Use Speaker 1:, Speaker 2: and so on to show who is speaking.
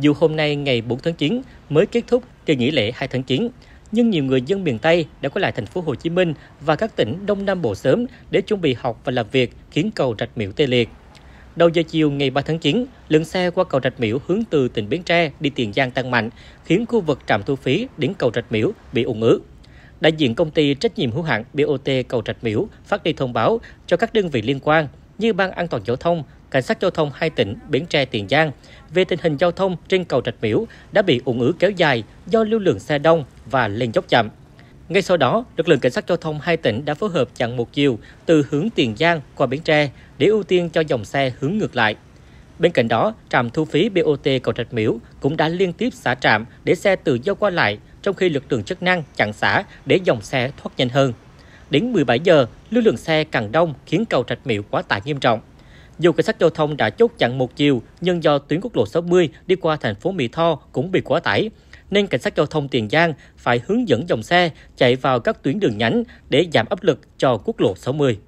Speaker 1: Dù hôm nay ngày 4 tháng 9 mới kết thúc kỳ nghỉ lễ 2 tháng 9, nhưng nhiều người dân miền Tây đã quay lại thành phố Hồ Chí Minh và các tỉnh Đông Nam Bộ sớm để chuẩn bị học và làm việc khiến cầu Rạch Miễu tê liệt. Đầu giờ chiều ngày 3 tháng 9, lượng xe qua cầu Rạch Miễu hướng từ tỉnh Bến Tre đi Tiền Giang tăng mạnh, khiến khu vực trạm thu phí đến cầu Rạch Miễu bị ùn ứ. Đại diện công ty trách nhiệm hữu hạn BOT cầu Rạch Miễu phát đi thông báo cho các đơn vị liên quan như Ban An toàn Giao thông, Cảnh sát Giao thông hai tỉnh Bến Tre Tiền Giang về tình hình giao thông trên cầu Rạch Miễu đã bị ủng ứ kéo dài do lưu lượng xe đông và lên dốc chậm. Ngay sau đó, lực lượng cảnh sát giao thông hai tỉnh đã phối hợp chặn một chiều từ hướng Tiền Giang qua Bến Tre để ưu tiên cho dòng xe hướng ngược lại. Bên cạnh đó, trạm thu phí BOT cầu Rạch Miễu cũng đã liên tiếp xả trạm để xe tự do qua lại, trong khi lực lượng chức năng chặn xả để dòng xe thoát nhanh hơn. Đến 17 giờ, lưu lượng xe càng đông khiến cầu Rạch Miễu quá tải nghiêm trọng. Dù cảnh sát giao thông đã chốt chặn một chiều, nhưng do tuyến quốc lộ 60 đi qua thành phố Mỹ Tho cũng bị quá tải, nên cảnh sát giao thông Tiền Giang phải hướng dẫn dòng xe chạy vào các tuyến đường nhánh để giảm áp lực cho quốc lộ 60.